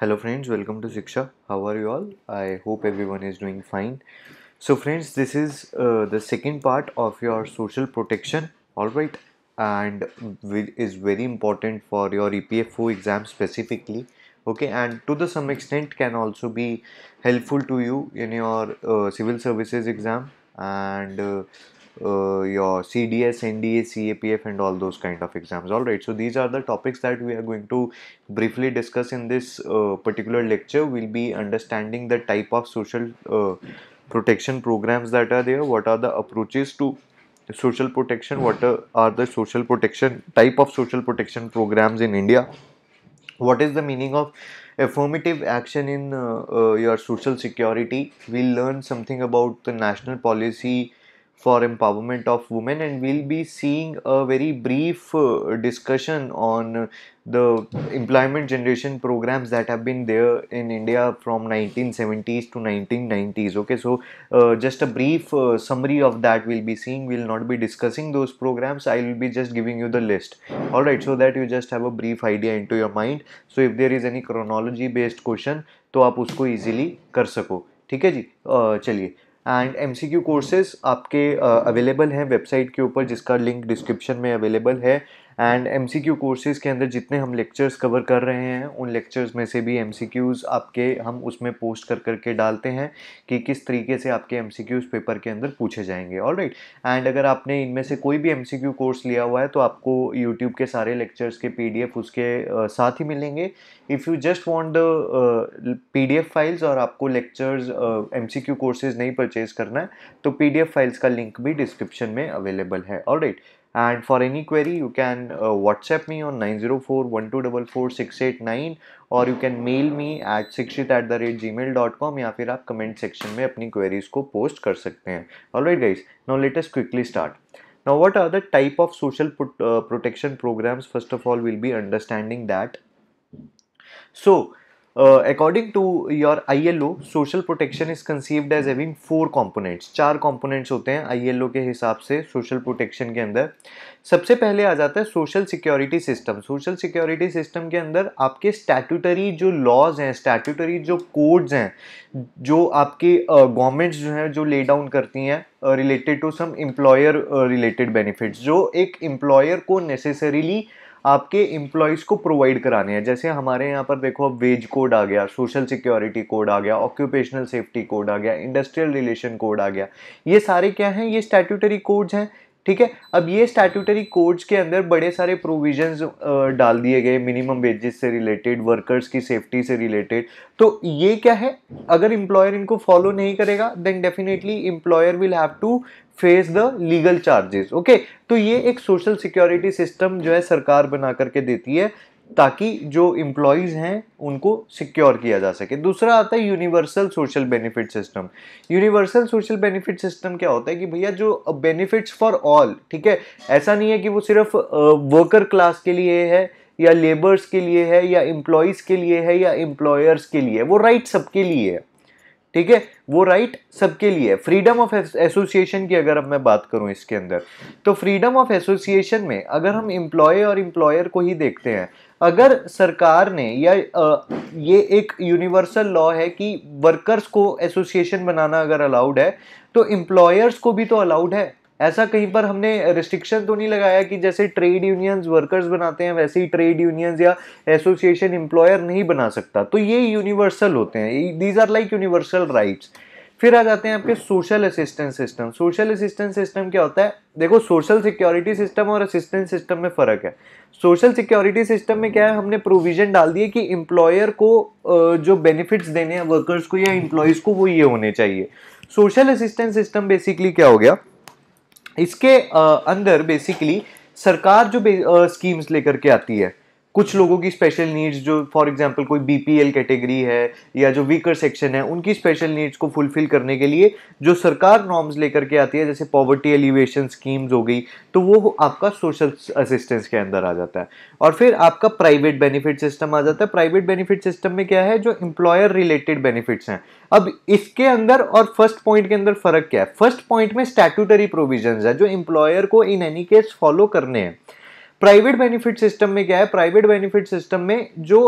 hello friends welcome to Shiksha how are you all I hope everyone is doing fine so friends this is uh, the second part of your social protection alright and is very important for your EPFO exam specifically okay and to the some extent can also be helpful to you in your uh, civil services exam and uh, uh, your CDS, NDA, CAPF and all those kind of exams. Alright, so these are the topics that we are going to briefly discuss in this uh, particular lecture. We'll be understanding the type of social uh, protection programs that are there, what are the approaches to social protection, what are the social protection, type of social protection programs in India, what is the meaning of affirmative action in uh, uh, your social security. We'll learn something about the national policy for empowerment of women and we'll be seeing a very brief uh, discussion on the employment generation programs that have been there in india from 1970s to 1990s okay so uh, just a brief uh, summary of that we'll be seeing we'll not be discussing those programs i will be just giving you the list all right so that you just have a brief idea into your mind so if there is any chronology based question तो आप उसको easily कर सको ठीक है जी चलिए and M C Q courses आपके अवेलेबल uh, हैं वेबसाइट के ऊपर जिसका लिंक डिस्क्रिप्शन में अवेलेबल है and M C Q courses के अंदर जितने हम लेक्चर्स कवर कर रहे हैं उन लेक्चर्स में से भी एम सी क्यूज़ आपके हम उसमें पोस्ट कर करके डालते हैं कि किस तरीके से आपके एम सी क्यूज़ पेपर के अंदर पूछे जाएंगे ऑल राइट एंड अगर आपने इनमें से कोई भी एम सी क्यू कोर्स लिया हुआ है तो आपको यूट्यूब के सारे लेक्चर्स के पी डी एफ उसके साथ ही मिलेंगे if you just want the P D F files और आपको lectures M C Q courses नहीं परचेज करना है तो पी डी एफ फाइल्स का लिंक भी डिस्क्रिप्शन में अवेलेबल है all right right. and for any query you can uh, whatsapp me on 9041244689 or you can mail me at sikshit at the rate gmail.com ya fir aap comment section mein apni queries ko post kar sakte alright guys now let us quickly start now what are the type of social uh, protection programs first of all we'll be understanding that so Uh, according to your ILO, social protection is conceived as having four components. चार components होते हैं ILO के हिसाब से social protection के अंदर सबसे पहले आ जाता है social security system. Social security system के अंदर आपके statutory जो laws हैं statutory जो codes हैं जो आपके गवर्नमेंट्स uh, जो हैं जो ले डाउन करती हैं related to some employer related benefits जो एक एम्प्लॉयर को नेसेसरीली uh, आपके एम्प्लॉयज़ को प्रोवाइड कराने हैं जैसे हमारे यहाँ पर देखो अब वेज कोड आ गया सोशल सिक्योरिटी कोड आ गया ऑक्यूपेशनल सेफ्टी कोड आ गया इंडस्ट्रियल रिलेशन कोड आ गया ये सारे क्या हैं ये स्टैट्यूटरी कोड्स हैं ठीक है अब ये स्टैट्यूटरी कोड्स के अंदर बड़े सारे प्रोविजंस डाल दिए गए मिनिमम वेजेस से रिलेटेड वर्कर्स की सेफ्टी से रिलेटेड तो ये क्या है अगर इम्प्लॉयर इनको फॉलो नहीं करेगा then definitely employer will have to face the legal charges okay तो ये एक सोशल सिक्योरिटी सिस्टम जो है सरकार बना करके देती है ताकि जो इम्प्लॉयज़ हैं उनको सिक्योर किया जा सके दूसरा आता है universal social benefit system universal social benefit system क्या होता है कि भैया जो बेनिफिट्स फॉर ऑल ठीक है ऐसा नहीं है कि वो सिर्फ वर्कर क्लास के लिए है या लेबर्स के लिए है या इम्प्लॉयज़ के लिए है या एम्प्लॉयर्स के लिए वो राइट सबके लिए है ठीक है वो राइट सबके लिए है फ्रीडम ऑफ एसोसिएशन की अगर अब मैं बात करूं इसके अंदर तो फ्रीडम ऑफ एसोसिएशन में अगर हम इम्प्लॉय और इम्प्लॉयर को ही देखते हैं अगर सरकार ने या ये एक यूनिवर्सल लॉ है कि वर्कर्स को एसोसिएशन बनाना अगर अलाउड है तो एम्प्लॉयर्स को भी तो अलाउड है ऐसा कहीं पर हमने रिस्ट्रिक्शन तो नहीं लगाया कि जैसे ट्रेड यूनियंस वर्कर्स बनाते हैं वैसे ही ट्रेड यूनियंस या एसोसिएशन एम्प्लॉयर नहीं बना सकता तो ये यूनिवर्सल होते हैं these are like universal rights फिर आ जाते हैं आपके social assistance system social assistance system क्या होता है देखो सोशल सिक्योरिटी सिस्टम और असिस्टेंस सिस्टम में फ़र्क है सोशल सिक्योरिटी सिस्टम में क्या है हमने प्रोविजन डाल दिए कि इम्प्लॉयर को जो बेनिफिट्स देने हैं वर्कर्स को या एम्प्लॉयज़ को वो ये होने चाहिए सोशल असिस्टेंस सिस्टम बेसिकली क्या हो गया इसके अंदर बेसिकली सरकार जो स्कीम्स लेकर के आती है कुछ लोगों की स्पेशल नीड्स जो फॉर एग्जांपल कोई बीपीएल कैटेगरी है या जो वीकर सेक्शन है उनकी स्पेशल नीड्स को फुलफिल करने के लिए जो सरकार नॉर्म्स लेकर के आती है जैसे पॉवर्टी एलिवेशन स्कीम्स हो गई तो वो आपका सोशल असिस्टेंस के अंदर आ जाता है और फिर आपका प्राइवेट बेनिफिट सिस्टम आ जाता है प्राइवेट बेनिफिट सिस्टम में क्या है जो एम्प्लॉयर रिलेटेड बेनिफिट्स हैं अब इसके अंदर और फर्स्ट पॉइंट के अंदर फर्क क्या है फर्स्ट पॉइंट में स्टैट्यूटरी प्रोविजन है जो एम्प्लॉयर को इन एनी केस फॉलो करने हैं प्राइवेट बेनिफिट सिस्टम में क्या है प्राइवेट बेनिफिट सिस्टम में जो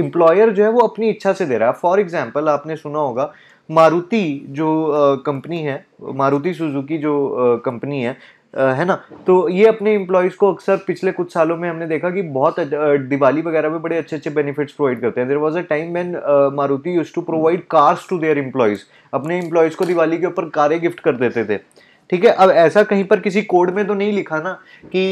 एम्प्लॉयर जो है वो अपनी इच्छा से दे रहा है फॉर एग्जाम्पल आपने सुना होगा मारुति जो कंपनी है मारुति सुजुकी जो कंपनी है है ना तो ये अपने एम्प्लॉयज़ को अक्सर पिछले कुछ सालों में हमने देखा कि बहुत दिवाली वगैरह में बड़े अच्छे अच्छे बेनिफिट्स प्रोवाइड करते हैं there was a time man Maruti use to provide cars to their employees अपने एम्प्लॉयज़ को दिवाली के ऊपर कारें गिफ्ट कर देते थे ठीक है अब ऐसा कहीं पर किसी कोड में तो नहीं लिखा ना कि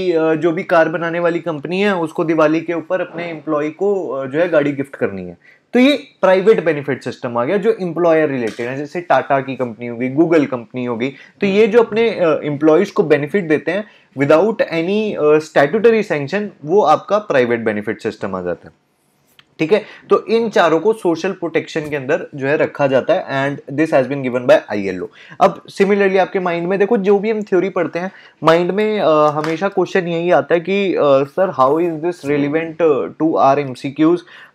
जो भी कार बनाने वाली कंपनी है उसको दिवाली के ऊपर अपने एम्प्लॉय को जो है गाड़ी गिफ्ट करनी है तो ये प्राइवेट बेनिफिट सिस्टम आ गया जो इम्प्लॉयर रिलेटेड है जैसे टाटा की कंपनी होगी गूगल कंपनी होगी तो ये जो अपने एम्प्लॉयज को बेनिफिट देते हैं विदाउट एनी स्टैटूटरी सेंक्शन वो आपका प्राइवेट बेनिफिट सिस्टम आ जाता है ठीक है तो इन चारों को सोशल प्रोटेक्शन के अंदर जो है रखा जाता है and this has been given by ILO अब सिमिलरली आपके माइंड में देखो जो भी हम थ्योरी पढ़ते हैं माइंड में आ, हमेशा क्वेश्चन यही आता है कि आ, sir how is this relevant to our M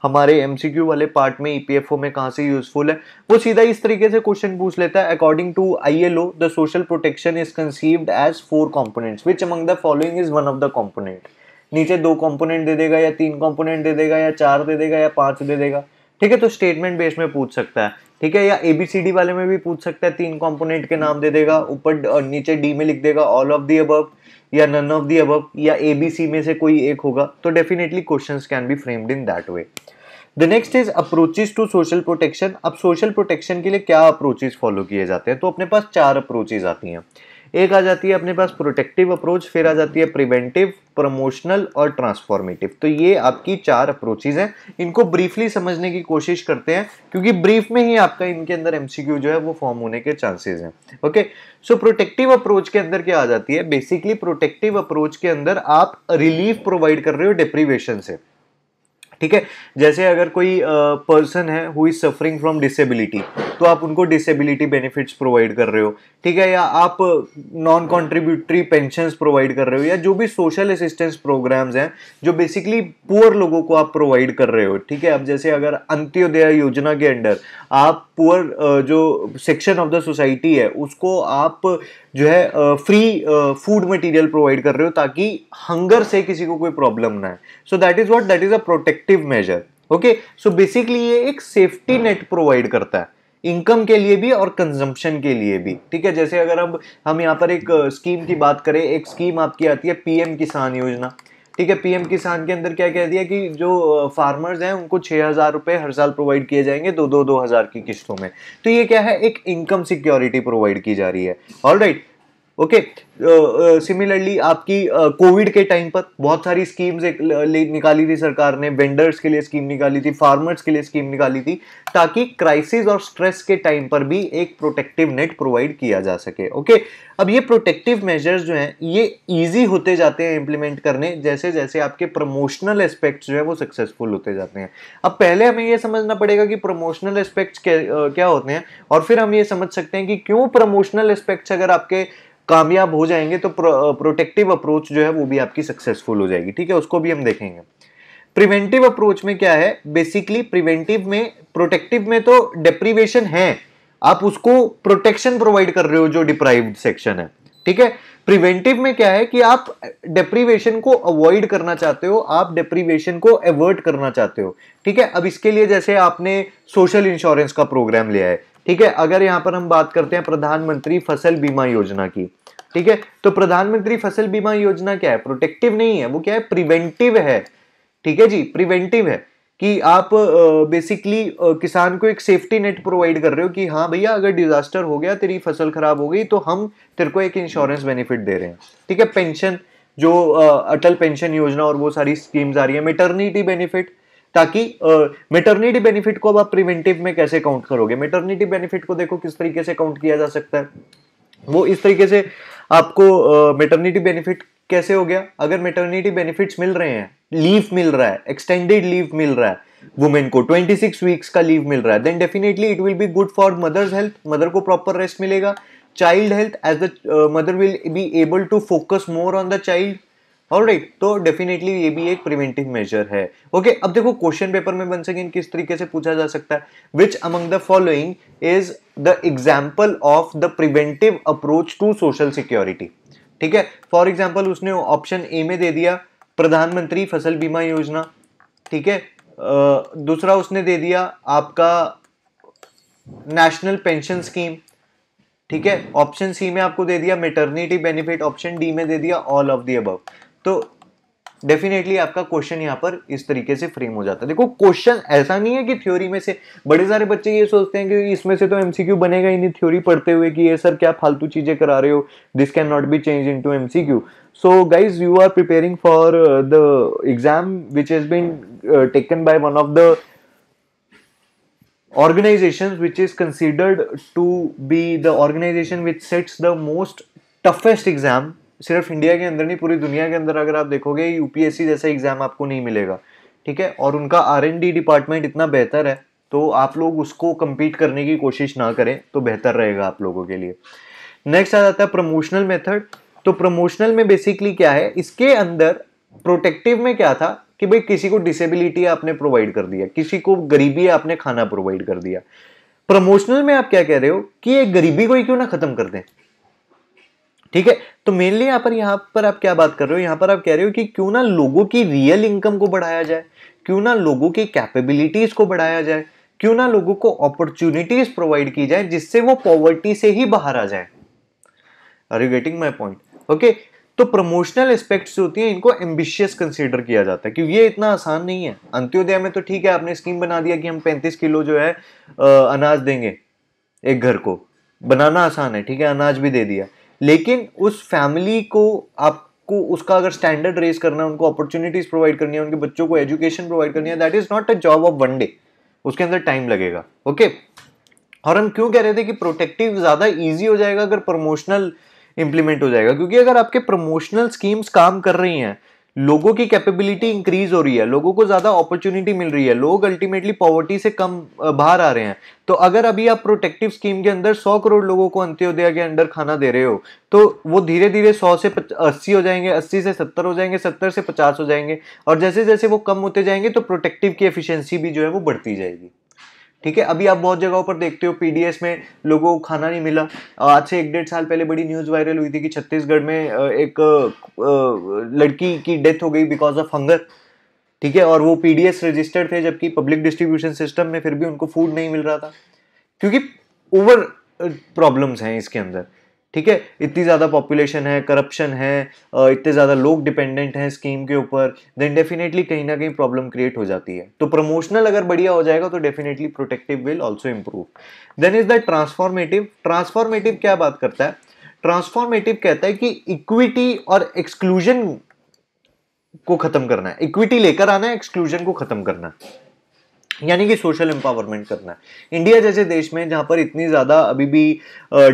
हमारे एम वाले पार्ट में ई e में कहाँ से यूजफुल है वो सीधा इस तरीके से क्वेश्चन पूछ लेता है according to I the social protection is conceived as four components which among the following is one of the component नीचे दो कंपोनेंट दे देगा या तीन कंपोनेंट दे देगा या चार दे देगा या पांच दे देगा ठीक है तो स्टेटमेंट बेस में पूछ सकता है ठीक है या एबीसीडी वाले में भी पूछ सकता है तीन कंपोनेंट के नाम दे देगा ऊपर नीचे डी में लिख देगा ऑल ऑफ दी अबव या नन ऑफ दी अबव या ए बी सी में से कोई एक होगा तो definitely question can be framed in that way the next is approaches to social protection अब सोशल प्रोटेक्शन के लिए क्या अप्रोचेज फॉलो किए जाते हैं तो अपने पास चार अप्रोचेज आती हैं एक आ जाती है अपने पास प्रोटेक्टिव अप्रोच फिर आ जाती है प्रिवेंटिव प्रमोशनल और ट्रांसफॉर्मेटिव तो ये आपकी चार अप्रोचेज हैं इनको ब्रीफली समझने की कोशिश करते हैं क्योंकि ब्रीफ में ही आपका इनके अंदर एमसीक्यू जो है वो फॉर्म होने के चांसेस हैं ओके सो प्रोटेक्टिव अप्रोच के अंदर क्या आ जाती है बेसिकली प्रोटेक्टिव अप्रोच के अंदर आप रिलीफ प्रोवाइड कर रहे हो डिप्रीवेशन से ठीक है जैसे अगर कोई पर्सन है who is suffering from disability तो आप उनको डिसेबिलिटी बेनिफिट्स प्रोवाइड कर रहे हो ठीक है या आप नॉन कॉन्ट्रीब्यूटरी पेंशन प्रोवाइड कर रहे हो या जो भी सोशल असिस्टेंस प्रोग्राम्स हैं जो बेसिकली पुअर लोगों को आप प्रोवाइड कर रहे हो ठीक है अब जैसे अगर अंत्योदय योजना के अंडर आप पुअर जो सेक्शन ऑफ द सोसाइटी है उसको आप जो है फ्री फूड मटेरियल प्रोवाइड कर रहे हो ताकि हंगर से किसी को कोई प्रॉब्लम ना है so that is what that is a protect protective measure okay so basically ये एक सेफ्टी नेट प्रोवाइड करता है इनकम के लिए भी और कंजम्पशन के लिए भी ठीक है जैसे अगर अब हम यहाँ पर एक स्कीम uh, की बात करें एक स्कीम आपकी आती है पीएम किसान योजना ठीक है पीएम किसान के अंदर क्या कह दिया कि जो फार्मर्स uh, हैं उनको छः हज़ार रुपये हर साल प्रोवाइड किए जाएंगे दो दो दो हज़ार की किस्तों में तो ये क्या है एक इनकम सिक्योरिटी प्रोवाइड की जा रही है all right okay similarly uh, uh, आपकी कोविड uh, के टाइम पर बहुत सारी स्कीम्स एक निकाली थी सरकार ने वेंडर्स के लिए स्कीम निकाली थी फार्मर्स के लिए स्कीम निकाली थी ताकि क्राइसिस और स्ट्रेस के टाइम पर भी एक प्रोटेक्टिव नेट प्रोवाइड किया जा सके ओके okay? अब ये प्रोटेक्टिव मेजर्स जो हैं ये ईजी होते जाते हैं इम्प्लीमेंट करने जैसे जैसे आपके प्रमोशनल एस्पेक्ट्स जो है वो सक्सेसफुल होते जाते हैं अब पहले हमें ये समझना पड़ेगा कि प्रमोशनल एस्पेक्ट्स क्या होते हैं और फिर हम ये समझ सकते हैं कि क्यों प्रमोशनल एस्पेक्ट्स अगर आपके कामयाब हो जाएंगे तो प्रोटेक्टिव अप्रोच जो है वो भी आपकी सक्सेसफुल हो जाएगी ठीक है उसको भी हम देखेंगे प्रिवेंटिव अप्रोच में क्या है बेसिकली प्रिवेंटिव में प्रोटेक्टिव में तो डिप्रीवेशन है आप उसको प्रोटेक्शन प्रोवाइड कर रहे हो जो डिप्राइव सेक्शन है ठीक है प्रिवेंटिव में क्या है कि आप डिप्रीवेशन को अवॉइड करना चाहते हो आप डिप्रीवेशन को एवर्ट करना चाहते हो ठीक है अब इसके लिए जैसे आपने सोशल इंश्योरेंस का प्रोग्राम लिया है ठीक है अगर यहां पर हम बात करते हैं प्रधानमंत्री फसल बीमा योजना की ठीक है तो प्रधानमंत्री फसल बीमा योजना क्या है प्रोटेक्टिव नहीं है वो क्या है प्रिवेंटिव है ठीक है जी प्रिवेंटिव है कि आप बेसिकली uh, uh, किसान को एक सेफ्टी नेट प्रोवाइड कर रहे हो कि हाँ भैया अगर डिजास्टर हो गया तेरी फसल खराब हो गई तो हम तेरे को एक इंश्योरेंस बेनिफिट दे रहे हैं ठीक है पेंशन जो uh, अटल पेंशन योजना और वो सारी स्कीम्स आ रही है मेटर्निटी बेनिफिट ताकि मेटर्निटी बेनिफिट को अब आप प्रिवेंटिव में कैसे काउंट करोगे मेटर्निटी बेनिफिट को देखो किस तरीके से काउंट किया जा सकता है वो इस तरीके से आपको मेटर्निटी uh, बेनिफिट कैसे हो गया अगर मेटर्निटी बेनिफिट्स मिल रहे हैं लीव मिल रहा है एक्सटेंडेड लीव मिल रहा है वुमेन को 26 वीक्स का लीव मिल रहा है then definitely it will be good for mother's health mother को प्रॉपर रेस्ट मिलेगा child health as the mother will be able to focus more on the child all right right, तो definitely ये भी एक preventive measure है okay okay, अब देखो question paper में बन सके किस तरीके से पूछा जा सकता है which among the following is the example of the preventive approach to social security ठीक है फॉर एग्जाम्पल उसने ऑप्शन ए में दे दिया प्रधानमंत्री फसल बीमा योजना ठीक है दूसरा उसने दे दिया आपका नेशनल पेंशन स्कीम ठीक है ऑप्शन सी में आपको दे दिया मेटर्निटी बेनिफिट ऑप्शन डी में दे दिया ऑल ऑफ दी अबव तो डेफिनेटली आपका क्वेश्चन यहाँ पर इस तरीके से फ्रेम हो जाता है देखो क्वेश्चन ऐसा नहीं है कि थ्योरी में से बड़े सारे बच्चे ये सोचते हैं कि इसमें से तो एमसीक्यू बनेगा ही नहीं थ्योरी पढ़ते हुए कि ये सर क्या फालतू चीजें करा रहे हो this can not be change in to MCQ so guys you are preparing for the exam which is been taken by one of the organization which is considered to be the organization which sets the most toughest exam सिर्फ India के अंदर नहीं पूरी दुनिया के अंदर अगर आप देखोगे यूपीएससी जैसा एग्ज़ाम आपको नहीं मिलेगा ठीक है और उनका आर डिपार्टमेंट इतना बेहतर है तो आप लोग उसको कम्पीट करने की कोशिश ना करें तो बेहतर रहेगा आप लोगों के लिए नेक्स्ट आ जाता है प्रमोशनल मेथड तो प्रमोशनल में बेसिकली क्या है इसके अंदर प्रोटेक्टिव में क्या था कि भाई किसी को डिसेबिलिटी आपने प्रोवाइड कर दिया किसी को गरीबी आपने खाना प्रोवाइड कर दिया प्रमोशनल में आप क्या कह रहे हो कि ये गरीबी को ही क्यों ना खत्म कर दें ठीक है तो मेनली यहाँ पर यहाँ पर आप क्या बात कर रहे हो यहाँ पर आप कह रहे हो कि क्यों ना लोगों की रियल इनकम को बढ़ाया जाए क्यों ना लोगों की कैपेबिलिटीज को बढ़ाया जाए क्यों ना लोगों को अपॉर्चुनिटीज प्रोवाइड की जाए जिससे वो पॉवर्टी से ही बाहर आ जाए are you getting my point okay तो प्रमोशनल एस्पेक्ट्स जो होती हैं इनको एम्बिशियस कंसिडर किया जाता है क्योंकि ये इतना आसान नहीं है अंत्योदय में तो ठीक है आपने स्कीम बना दिया कि हम 35 किलो जो है आ, अनाज देंगे एक घर को बनाना आसान है ठीक है अनाज भी दे दिया लेकिन उस फैमिली को आपको उसका अगर स्टैंडर्ड रेज करना है उनको अपॉर्चुनिटीज प्रोवाइड करनी है उनके बच्चों को एजुकेशन प्रोवाइड करनी है that is not a job of one day उसके अंदर टाइम लगेगा ओके okay? और हम क्यों कह रहे थे कि प्रोटेक्टिव ज़्यादा ईजी हो जाएगा अगर प्रमोशनल इंप्लीमेंट हो जाएगा क्योंकि अगर आपके प्रमोशनल स्कीम्स काम कर रही हैं लोगों की कैपेबिलिटी इंक्रीज हो रही है लोगों को ज़्यादा अपॉर्चुनिटी मिल रही है लोग अल्टीमेटली पॉवर्टी से कम बाहर आ रहे हैं तो अगर अभी आप प्रोटेक्टिव स्कीम के अंदर 100 करोड़ लोगों को अंत्योदय के अंदर खाना दे रहे हो तो वो धीरे धीरे 100 से 80 हो जाएंगे 80 से 70 हो जाएंगे 70 से 50 हो जाएंगे और जैसे जैसे वो कम होते जाएंगे तो प्रोटेक्टिव की एफिशिएंसी भी जो है वो बढ़ती जाएगी ठीक है अभी आप बहुत जगहों पर देखते हो पीडीएस में लोगों को खाना नहीं मिला आज से एक डेढ़ साल पहले बड़ी न्यूज़ वायरल हुई थी कि छत्तीसगढ़ में एक लड़की की डेथ हो गई बिकॉज ऑफ हंगर ठीक है और वो पीडीएस रजिस्टर्ड थे जबकि पब्लिक डिस्ट्रीब्यूशन सिस्टम में फिर भी उनको फूड नहीं मिल रहा था क्योंकि ओवर प्रॉब्लम्स हैं इसके अंदर ठीक है इतनी ज़्यादा पॉपुलेशन है करप्शन है इतने ज़्यादा लोग डिपेंडेंट हैं स्कीम के ऊपर देन डेफिनेटली कहीं ना कहीं प्रॉब्लम क्रिएट हो जाती है तो प्रमोशनल अगर बढ़िया हो जाएगा तो definitely protective will also improve then is the transformative transformative क्या बात करता है ट्रांसफॉर्मेटिव कहता है कि इक्विटी और एक्सक्लूजन को खत्म करना है इक्विटी लेकर आना है एक्सक्लूजन को खत्म करना है यानी कि सोशल एम्पावरमेंट करना है इंडिया जैसे देश में जहाँ पर इतनी ज़्यादा अभी भी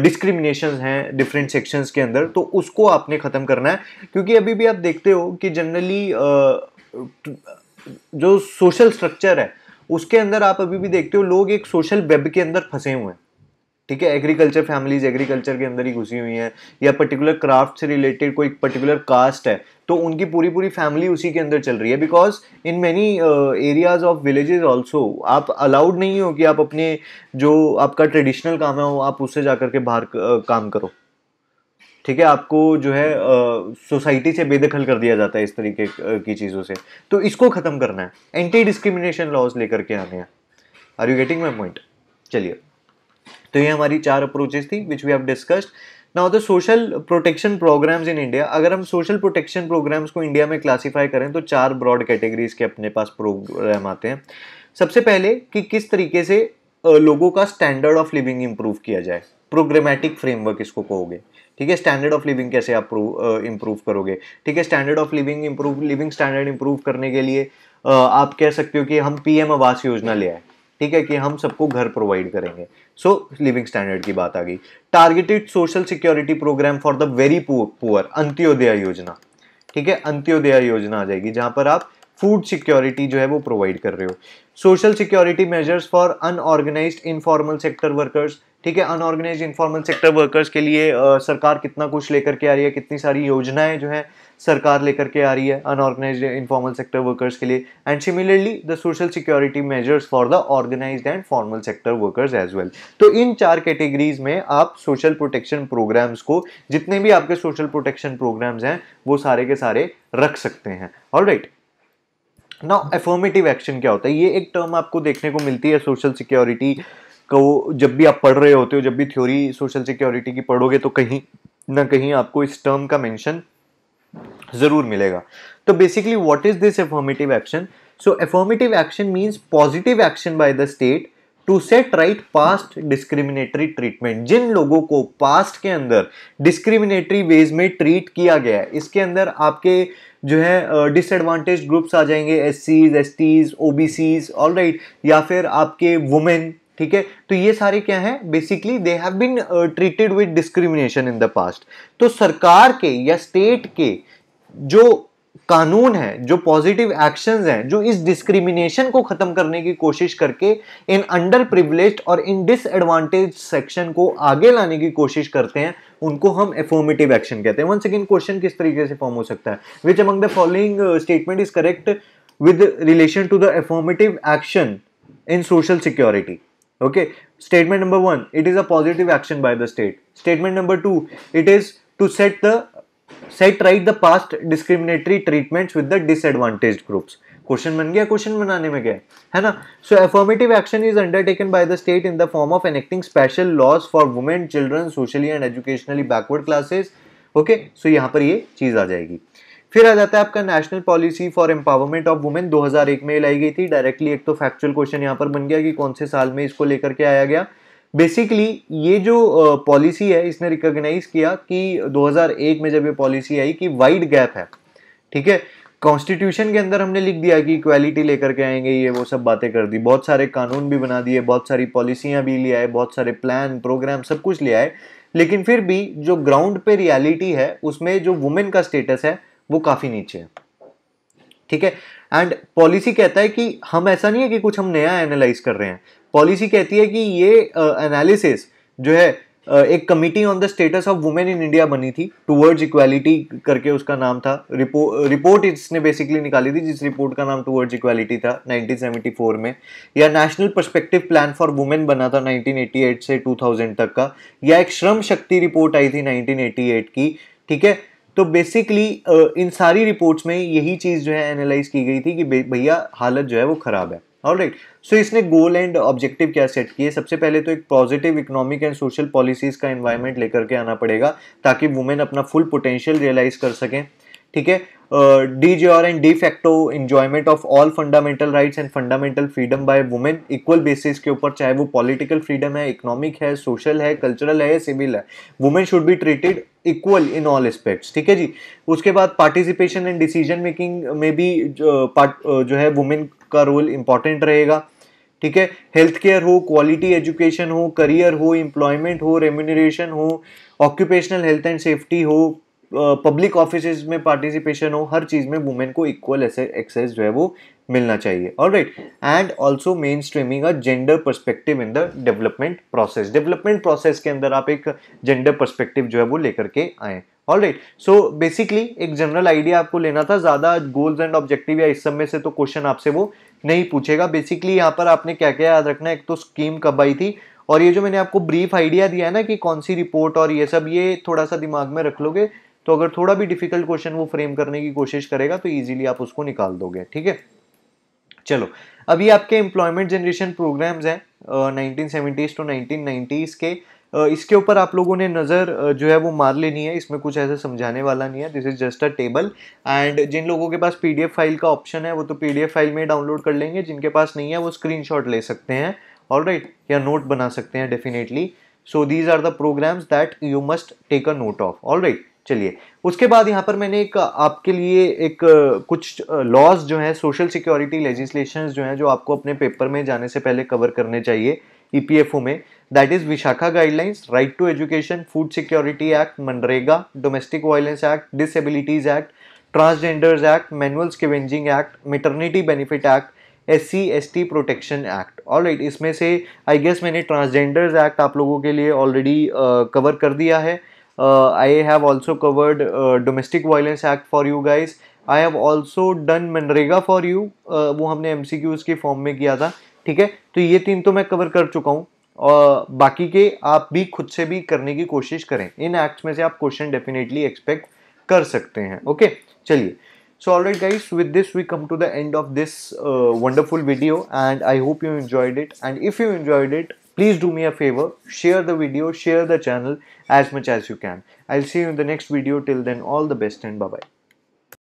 डिस्क्रिमिनेशन हैं डिफरेंट सेक्शंस के अंदर तो उसको आपने ख़त्म करना है क्योंकि अभी भी आप देखते हो कि जनरली जो सोशल स्ट्रक्चर है उसके अंदर आप अभी भी देखते हो लोग एक सोशल वेब के अंदर फंसे हुए हैं ठीक है एग्रीकल्चर फैमिलीज एग्रीकल्चर के अंदर ही घुसी हुई हैं या पर्टिकुलर क्राफ्ट से रिलेटेड कोई पर्टिकुलर कास्ट है तो उनकी पूरी पूरी फैमिली उसी के अंदर चल रही है because in many areas of villages also आप अलाउड नहीं हो कि आप अपने जो आपका ट्रेडिशनल काम है वो आप उससे जा करके बाहर uh, काम करो ठीक है आपको जो है सोसाइटी uh, से बेदखल कर दिया जाता है इस तरीके uh, की चीज़ों से तो इसको ख़त्म करना है एंटी डिस्क्रिमिनेशन लॉज लेकर के आने हैं are you getting my point चलिए तो ये हमारी चार अप्रोचेज थी which we have discussed now the social protection programs in India अगर हम सोशल प्रोटेक्शन प्रोग्राम्स को इंडिया में क्लासीफाई करें तो चार ब्रॉड कैटेगरीज के अपने पास प्रोग्राम आते हैं सबसे पहले कि किस तरीके से लोगों का स्टैंडर्ड ऑफ लिविंग इंप्रूव किया जाए प्रोग्रामेटिक फ्रेमवर्क इसको कहोगे ठीक है स्टैंडर्ड ऑफ लिविंग कैसे आप इम्प्रूव करोगे ठीक है standard of living improve living standard improve करने के लिए आप कह सकते हो कि हम पीएम आवास योजना ले आए ठीक है कि हम सबको घर प्रोवाइड करेंगे सो लिविंग स्टैंडर्ड की बात आ गई targeted social security program for the very poor Antyodaya Yojana ठीक है अंत्योदया योजना आ जाएगी जहां पर आप फूड सिक्योरिटी जो है वो प्रोवाइड कर रहे हो social security measures for unorganised informal sector workers ठीक है अनऑर्गेनाइज इनफॉर्मल सेक्टर वर्कर्स के लिए आ, सरकार कितना कुछ लेकर के आ रही है कितनी सारी योजनाएं जो है सरकार लेकर के आ रही है अनऑर्गेनाइज इनफॉर्मल सेक्टर वर्कर्स के लिए and similarly the social security measures for the organise and formal sector workers as well तो इन चार कैटेगरीज में आप सोशल प्रोटेक्शन प्रोग्राम्स को जितने भी आपके सोशल प्रोटेक्शन प्रोग्राम्स हैं वो सारे के सारे रख सकते हैं ऑल राइट ना एफर्मेटिव एक्शन क्या होता है ये एक टर्म आपको देखने को मिलती है सोशल सिक्योरिटी को जब भी आप पढ़ रहे होते हो जब भी थ्योरी सोशल सिक्योरिटी की पढ़ोगे तो कहीं ना कहीं आपको इस टर्म का मेंशन ज़रूर मिलेगा तो basically what is this affirmative action so affirmative action means positive action by the state to set right past discriminatory treatment जिन लोगों को पास्ट के अंदर डिस्क्रिमिनेटरी वेज में ट्रीट किया गया है इसके अंदर आपके जो है डिसएडवांटेज uh, ग्रुप्स आ जाएंगे S Cs S Ts O B Cs all right या फिर आपके वुमेन ठीक है तो ये सारे क्या हैं basically they have been treated with discrimination in the past तो सरकार के या स्टेट के uh, जो कानून है जो पॉजिटिव एक्शन हैं जो इस डिस्क्रिमिनेशन को खत्म करने की कोशिश करके इन अंडर प्रिवलेज और इन डिसएडवांटेज सेक्शन को आगे लाने की कोशिश करते हैं उनको हम एफॉर्मेटिव एक्शन कहते हैं वन सेकेंड क्वेश्चन किस तरीके से फॉर्म हो सकता है which among the following statement is correct with relation to the affirmative action in social security okay statement number one it is a positive action by the state statement number two it is to set the set right the past discriminatory treatments with the disadvantage groups question बन गया question बनाने में गया है ना so affirmative action is undertaken by the state in the form of enacting special laws for women children socially and educationally backward classes okay so यहाँ पर ये चीज़ आ जाएगी फिर आ जाता है आपका national policy for empowerment of women 2001 में लाई गई थी डायरेक्टली एक तो फैक्चुअल क्वेश्चन यहाँ पर बन गया कि कौन से साल में इसको लेकर के आया गया बेसिकली ये जो पॉलिसी है इसने रिकॉग्नाइज किया कि 2001 में जब ये पॉलिसी आई कि वाइड गैप है ठीक है कॉन्स्टिट्यूशन के अंदर हमने लिख दिया कि इक्वालिटी लेकर के आएंगे ये वो सब बातें कर दी बहुत सारे कानून भी बना दिए बहुत सारी पॉलिसियाँ भी ले आए बहुत सारे प्लान प्रोग्राम सब कुछ ले आए लेकिन फिर भी जो ग्राउंड पे रियलिटी है उसमें जो वुमेन का स्टेटस है वो काफ़ी नीचे है ठीक है एंड पॉलिसी कहता है कि हम ऐसा नहीं है कि कुछ हम नया एनालाइज कर रहे हैं पॉलिसी कहती है कि ये एनालिसिस uh, जो है uh, एक committee on the status of women in India बनी थी टूवर्ड्स इक्वालिटी करके उसका नाम था रिपोर्ट रिपोर्ट uh, इसने बेसिकली निकाली थी जिस रिपोर्ट का नाम टूवर्ड्स इक्वालिटी था 1974 में या national perspective plan for women बना था 1988 से 2000 तक का या एक श्रम शक्ति रिपोर्ट आई थी 1988 की ठीक है तो बेसिकली इन सारी रिपोर्ट्स में यही चीज़ जो है एनालाइज की गई थी कि भैया हालत जो है वो ख़राब है ऑल राइट सो इसने गोल एंड ऑब्जेक्टिव क्या सेट किए सबसे पहले तो एक positive economic and social policies का इन्वायरमेंट लेकर के आना पड़ेगा ताकि वुमेन अपना फुल पोटेंशियल रियलाइज़ कर सकें ठीक है de jure and de facto enjoyment of all fundamental rights and fundamental freedom by women equal basis के ऊपर चाहे वो पॉलिटिकल फ्रीडम है इकोनॉमिक है सोशल है कल्चरल है या सिविल है women should be treated equal in all aspects ठीक है जी उसके बाद पार्टिसिपेशन एंड डिसीजन मेकिंग में भी जो, जो है वुमेन का रोल इंपॉर्टेंट रहेगा ठीक है हेल्थ केयर हो क्वालिटी एजुकेशन हो करियर हो एम्प्लॉयमेंट हो रेम्यूनरेशन हो ऑक्यूपेशनल हेल्थ एंड सेफ्टी हो पब्लिक ऑफिस में पार्टिसिपेशन हो हर चीज़ में वुमेन को इक्वल एक्सेस जो है वो मिलना चाहिए और right and also mainstreaming a gender perspective in the development process development process के अंदर आप एक जेंडर परस्पेक्टिव जो है वो लेकर के आए ऑल राइट सो बेसिकली एक जनरल आइडिया आपको लेना था ज़्यादा गोल्स एंड ऑब्जेक्टिव या इस सब से तो क्वेश्चन आपसे वो नहीं पूछेगा बेसिकली यहाँ पर आपने क्या क्या याद रखना है एक तो स्कीम कब आई थी और ये जो मैंने आपको ब्रीफ आइडिया दिया है ना कि कौन सी रिपोर्ट और ये सब ये थोड़ा सा दिमाग में रख लोगे तो अगर थोड़ा भी डिफिकल्ट क्वेश्चन वो फ्रेम करने की कोशिश करेगा तो ईजिली आप उसको निकाल दोगे ठीक है चलो अभी आपके एम्प्लॉयमेंट जनरेशन प्रोग्राम्स हैं nineteen seventies to nineteen nineties के uh, इसके ऊपर आप लोगों ने नज़र uh, जो है वो मार लेनी है इसमें कुछ ऐसा समझाने वाला नहीं है this is just a table and जिन लोगों के पास पीडीएफ फाइल का ऑप्शन है वो तो पीडीएफ फाइल में डाउनलोड कर लेंगे जिनके पास नहीं है वो स्क्रीनशॉट ले सकते हैं ऑल right, या नोट बना सकते हैं definitely so these are the programs that you must take a note of all right चलिए उसके बाद यहाँ पर मैंने एक आपके लिए एक कुछ लॉज जो है सोशल सिक्योरिटी लेजिस्लेशन जो हैं जो आपको अपने पेपर में जाने से पहले कवर करने चाहिए ईपीएफओ e में that is Vishakha guidelines right to education food security act MNREGA domestic violence act disabilities act transgenders act manual scavenging act maternity benefit act S C S T protection act all इसमें से I guess मैंने transgenders act आप लोगों के लिए already cover uh, कर दिया है Uh, I have also covered uh, Domestic Violence Act for you guys. I have also done MNREGA for you. Uh, वो हमने एम सी क्यूज के फॉर्म में किया था ठीक है तो ये तीन तो मैं कवर कर चुका हूँ और बाकी के आप भी खुद से भी करने की कोशिश करें इन एक्ट्स में से आप क्वेश्चन डेफिनेटली एक्सपेक्ट कर सकते हैं ओके चलिए So alright guys, with this we come to the end of this uh, wonderful video and I hope you enjoyed it and if you enjoyed it, Please do me a favor, share the video, share the channel as much as you can. I'll see you in the next video. Till then, all the best and bye bye.